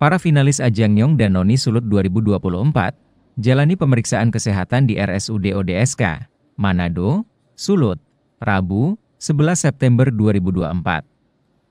Para finalis Ajang Yong dan Noni Sulut 2024 jalani pemeriksaan kesehatan di RSUD ODSK, Manado, Sulut, Rabu, 11 September 2024.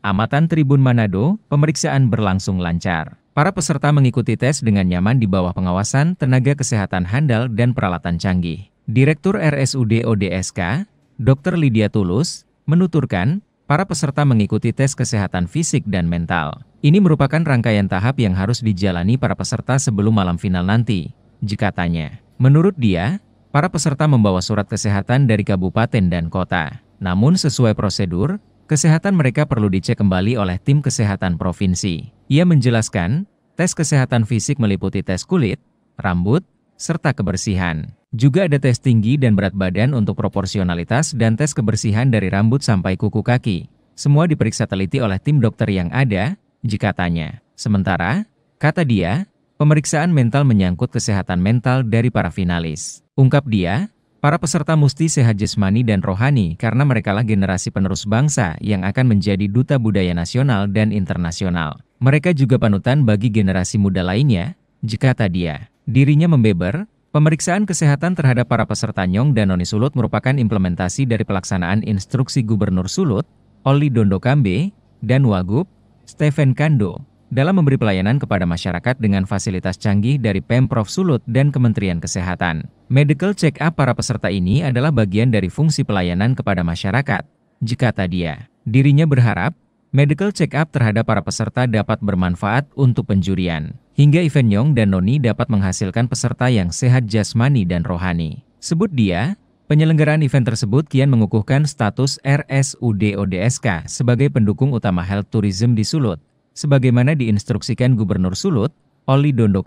Amatan Tribun Manado, pemeriksaan berlangsung lancar. Para peserta mengikuti tes dengan nyaman di bawah pengawasan tenaga kesehatan handal dan peralatan canggih. Direktur RSUD ODSK, Dr. Lydia Tulus, menuturkan, para peserta mengikuti tes kesehatan fisik dan mental. Ini merupakan rangkaian tahap yang harus dijalani para peserta sebelum malam final nanti, jika tanya. Menurut dia, para peserta membawa surat kesehatan dari kabupaten dan kota. Namun sesuai prosedur, kesehatan mereka perlu dicek kembali oleh tim kesehatan provinsi. Ia menjelaskan, tes kesehatan fisik meliputi tes kulit, rambut, serta kebersihan. Juga ada tes tinggi dan berat badan untuk proporsionalitas dan tes kebersihan dari rambut sampai kuku kaki. Semua diperiksa teliti oleh tim dokter yang ada, jika tanya. Sementara, kata dia, pemeriksaan mental menyangkut kesehatan mental dari para finalis. Ungkap dia, para peserta mesti sehat jasmani dan rohani karena merekalah generasi penerus bangsa yang akan menjadi duta budaya nasional dan internasional. Mereka juga panutan bagi generasi muda lainnya, jika tadi Dirinya membeber, Pemeriksaan kesehatan terhadap para peserta Nyong dan Noni Sulut merupakan implementasi dari pelaksanaan instruksi Gubernur Sulut, Oli Dondo Kambe, dan Wagub, Stephen Kando, dalam memberi pelayanan kepada masyarakat dengan fasilitas canggih dari Pemprov Sulut dan Kementerian Kesehatan. Medical check-up para peserta ini adalah bagian dari fungsi pelayanan kepada masyarakat. Jika dia, dirinya berharap, medical check-up terhadap para peserta dapat bermanfaat untuk penjurian. Hingga event Yong dan Noni dapat menghasilkan peserta yang sehat jasmani dan rohani. Sebut dia, penyelenggaraan event tersebut kian mengukuhkan status RSUD ODSK sebagai pendukung utama health tourism di Sulut, sebagaimana diinstruksikan Gubernur Sulut, Oli Dondo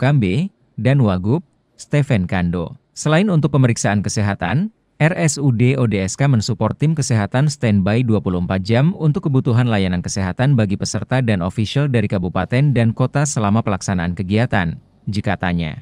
dan Wagub, Stephen Kando. Selain untuk pemeriksaan kesehatan, RSUD ODSK mensupport tim kesehatan standby 24 jam untuk kebutuhan layanan kesehatan bagi peserta dan official dari kabupaten dan kota selama pelaksanaan kegiatan, jika tanya.